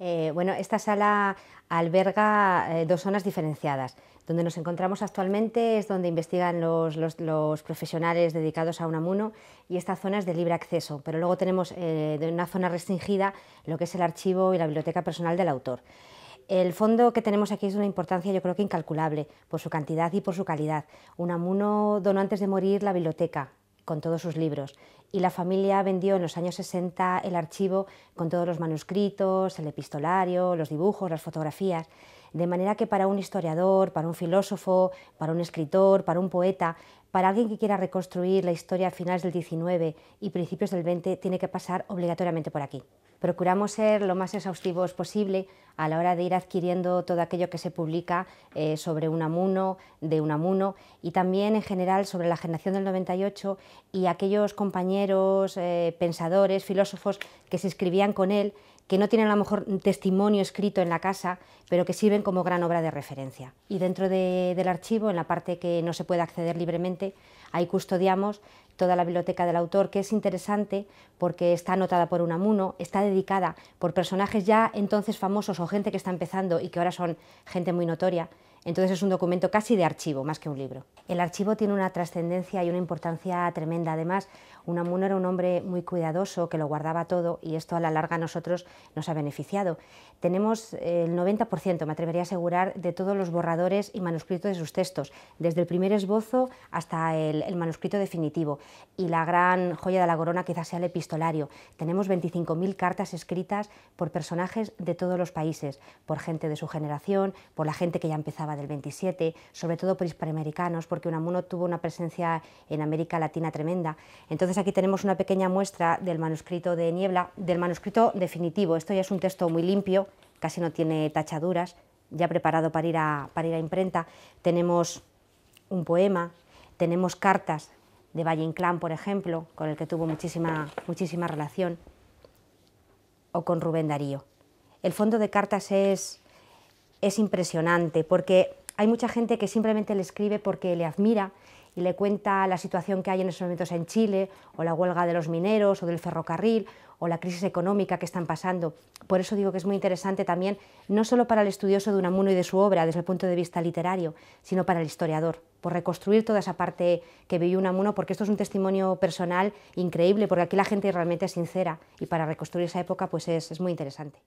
Eh, bueno, esta sala alberga eh, dos zonas diferenciadas. Donde nos encontramos actualmente es donde investigan los, profesionales dedicados a Unamuno y esta zona es de libre acceso, pero luego tenemos eh, de una zona restringida lo que es el archivo y la biblioteca personal del autor. El fondo que tenemos aquí es de una importancia yo creo que incalculable, por su cantidad y por su calidad. Unamuno donó antes de morir la biblioteca, con todos sus libros. Y la familia vendió en los años 60 el archivo con todos los manuscritos, el epistolario, los dibujos, las fotografías. De manera que para un historiador, para un filósofo, para un escritor, para un poeta, para alguien que quiera reconstruir la historia a finales del 19 y principios del 20 tiene que pasar obligatoriamente por aquí. Procuramos ser lo más exhaustivos posible a la hora de ir adquiriendo todo aquello que se publica eh, sobre Unamuno, de Unamuno y también en general sobre la generación del 98 y aquellos compañeros, eh, pensadores, filósofos que se escribían con él que no tienen a lo mejor testimonio escrito en la casa, pero que sirven como gran obra de referencia. Y dentro del archivo, en la parte que no se puede acceder libremente, ahí custodiamos toda la biblioteca del autor, que es interesante porque está anotada por un amuno, está dedicada por personajes ya entonces famosos o gente que está empezando y que ahora son gente muy notoria, entonces es un documento casi de archivo, más que un libro. El archivo tiene una trascendencia y una importancia tremenda. Además, Unamuno era un hombre muy cuidadoso, que lo guardaba todo y esto a la larga a nosotros nos ha beneficiado. Tenemos eh, el 90%, me atrevería a asegurar, de todos los borradores y manuscritos de sus textos, desde el primer esbozo hasta el, el manuscrito definitivo. Y la gran joya de la corona quizás sea el epistolario. Tenemos 25.000 cartas escritas por personajes de todos los países, por gente de su generación, por la gente que ya empezaba del 27, sobre todo por hispanoamericanos, porque Unamuno tuvo una presencia en América Latina tremenda. Entonces aquí tenemos una pequeña muestra del manuscrito de Niebla, del manuscrito definitivo. Esto ya es un texto muy limpio, casi no tiene tachaduras, ya preparado para ir a, para ir a imprenta. Tenemos un poema, tenemos cartas de Valle Inclán, por ejemplo, con el que tuvo muchísima, muchísima relación, o con Rubén Darío. El fondo de cartas es es impresionante, porque hay mucha gente que simplemente le escribe porque le admira y le cuenta la situación que hay en esos momentos en Chile, o la huelga de los mineros, o del ferrocarril, o la crisis económica que están pasando. Por eso digo que es muy interesante también, no solo para el estudioso de Unamuno y de su obra desde el punto de vista literario, sino para el historiador, por reconstruir toda esa parte que vivió Unamuno, porque esto es un testimonio personal increíble, porque aquí la gente realmente es sincera y para reconstruir esa época pues es muy interesante.